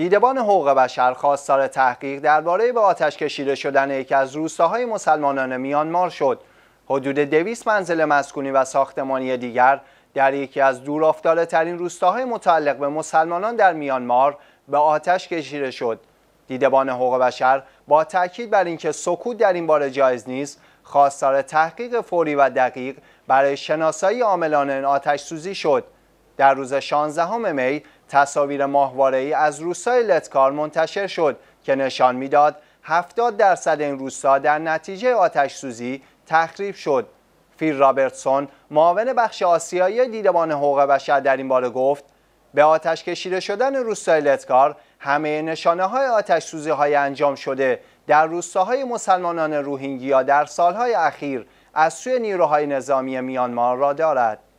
دیدبان حقوق بشر خواستار تحقیق درباره به آتش کشیده شدن یکی از روستاهای مسلمانان میانمار شد. حدود دویست منزل مسکونی و ساختمانی دیگر در یکی از دورافتاده ترین روستاهای متعلق به مسلمانان در میانمار به آتش کشیده شد. دیدبان حقوق بشر با تاکید بر اینکه سکوت در این باره جایز نیست، خواستار تحقیق فوری و دقیق برای شناسایی عاملان این آتش سوزی شد. در روز 16 می تصاویر ای از روستای لتکار منتشر شد که نشان میداد 70 درصد این روستا در نتیجه آتش سوزی تخریب شد. فیل رابرتسون معاون بخش آسیایی دیدبان حقوق بشر در این باره گفت به آتش کشیده شدن روستای لتکار همه نشانه های آتش سوزی های انجام شده در روستاهای مسلمانان روهینگیا در سالهای اخیر از سوی نیروهای نظامی میانمار را دارد.